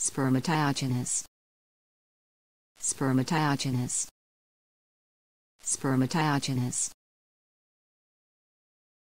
Spermatiogenes. Spermatiogenes. Spermatiogenes.